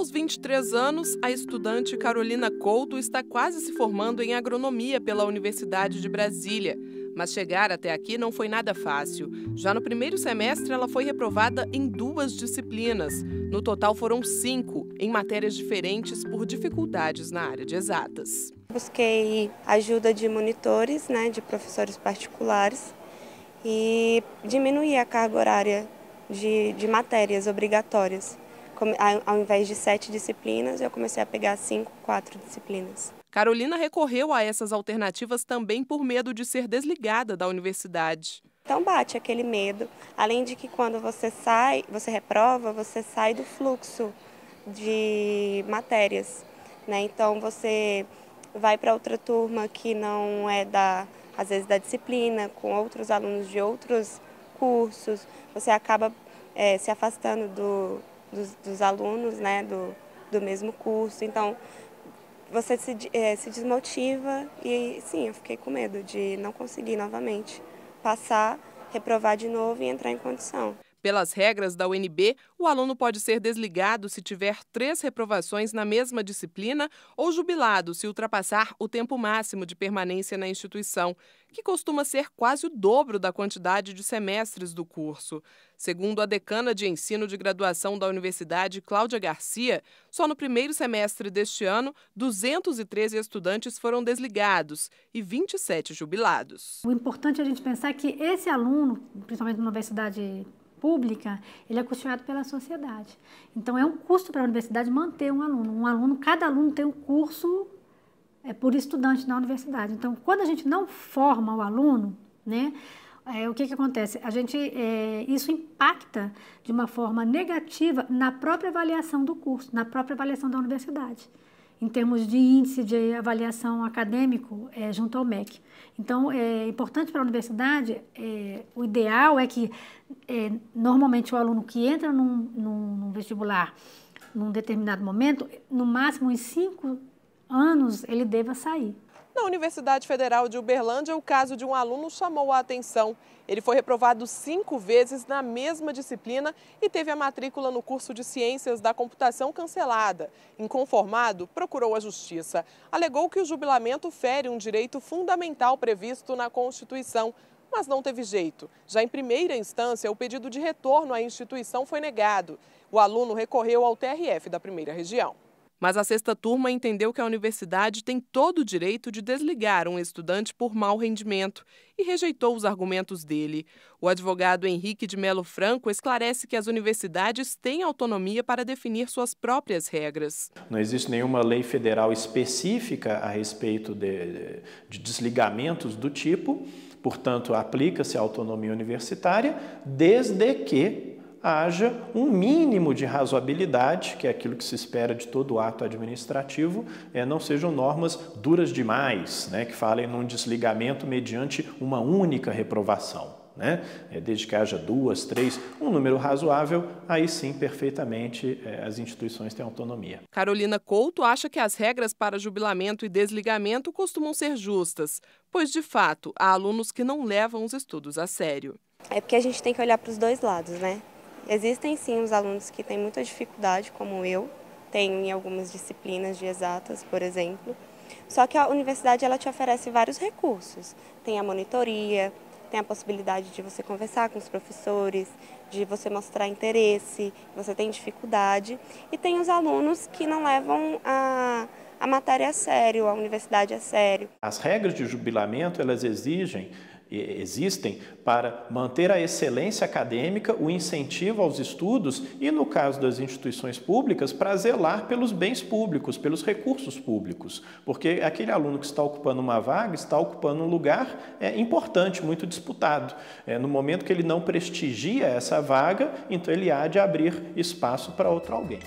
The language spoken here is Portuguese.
aos 23 anos, a estudante Carolina Couto está quase se formando em agronomia pela Universidade de Brasília. Mas chegar até aqui não foi nada fácil. Já no primeiro semestre, ela foi reprovada em duas disciplinas. No total, foram cinco, em matérias diferentes por dificuldades na área de exatas. Busquei ajuda de monitores, né, de professores particulares, e diminuí a carga horária de, de matérias obrigatórias ao invés de sete disciplinas, eu comecei a pegar cinco, quatro disciplinas. Carolina recorreu a essas alternativas também por medo de ser desligada da universidade. Então bate aquele medo, além de que quando você sai, você reprova, você sai do fluxo de matérias, né? Então você vai para outra turma que não é da, às vezes da disciplina, com outros alunos de outros cursos, você acaba é, se afastando do, dos, dos alunos né, do, do mesmo curso. Então, você se, é, se desmotiva e, sim, eu fiquei com medo de não conseguir novamente passar, reprovar de novo e entrar em condição. Pelas regras da UNB, o aluno pode ser desligado se tiver três reprovações na mesma disciplina ou jubilado se ultrapassar o tempo máximo de permanência na instituição, que costuma ser quase o dobro da quantidade de semestres do curso. Segundo a decana de ensino de graduação da universidade, Cláudia Garcia, só no primeiro semestre deste ano, 213 estudantes foram desligados e 27 jubilados. O importante é a gente pensar que esse aluno, principalmente numa universidade pública, ele é custeado pela sociedade. Então é um custo para a universidade manter um aluno. Um aluno, cada aluno tem um curso é, por estudante na universidade. Então, quando a gente não forma o aluno, né, é, o que, que acontece? A gente, é, isso impacta de uma forma negativa na própria avaliação do curso, na própria avaliação da universidade, em termos de índice de avaliação acadêmico é, junto ao MEC. Então, é importante para a universidade, é, o ideal é que é, normalmente o aluno que entra num, num, num, vestibular num determinado momento, no máximo em cinco anos ele deva sair. Na Universidade Federal de Uberlândia, o caso de um aluno chamou a atenção. Ele foi reprovado cinco vezes na mesma disciplina e teve a matrícula no curso de Ciências da Computação cancelada. Inconformado, procurou a justiça. Alegou que o jubilamento fere um direito fundamental previsto na Constituição, mas não teve jeito. Já em primeira instância, o pedido de retorno à instituição foi negado. O aluno recorreu ao TRF da primeira região. Mas a sexta turma entendeu que a universidade tem todo o direito de desligar um estudante por mau rendimento e rejeitou os argumentos dele. O advogado Henrique de Melo Franco esclarece que as universidades têm autonomia para definir suas próprias regras. Não existe nenhuma lei federal específica a respeito de, de desligamentos do tipo Portanto, aplica-se a autonomia universitária desde que haja um mínimo de razoabilidade, que é aquilo que se espera de todo ato administrativo, é, não sejam normas duras demais, né, que falem num desligamento mediante uma única reprovação né? É, desde que haja duas, três, um número razoável, aí sim, perfeitamente, é, as instituições têm autonomia. Carolina Couto acha que as regras para jubilamento e desligamento costumam ser justas, pois, de fato, há alunos que não levam os estudos a sério. É porque a gente tem que olhar para os dois lados, né? Existem sim os alunos que têm muita dificuldade, como eu, tenho em algumas disciplinas de exatas, por exemplo. Só que a universidade ela te oferece vários recursos. Tem a monitoria, tem a possibilidade de você conversar com os professores, de você mostrar interesse, você tem dificuldade. E tem os alunos que não levam a, a matéria a sério, a universidade a sério. As regras de jubilamento, elas exigem existem para manter a excelência acadêmica, o incentivo aos estudos e, no caso das instituições públicas, para zelar pelos bens públicos, pelos recursos públicos. Porque aquele aluno que está ocupando uma vaga está ocupando um lugar é, importante, muito disputado. É, no momento que ele não prestigia essa vaga, então ele há de abrir espaço para outro alguém.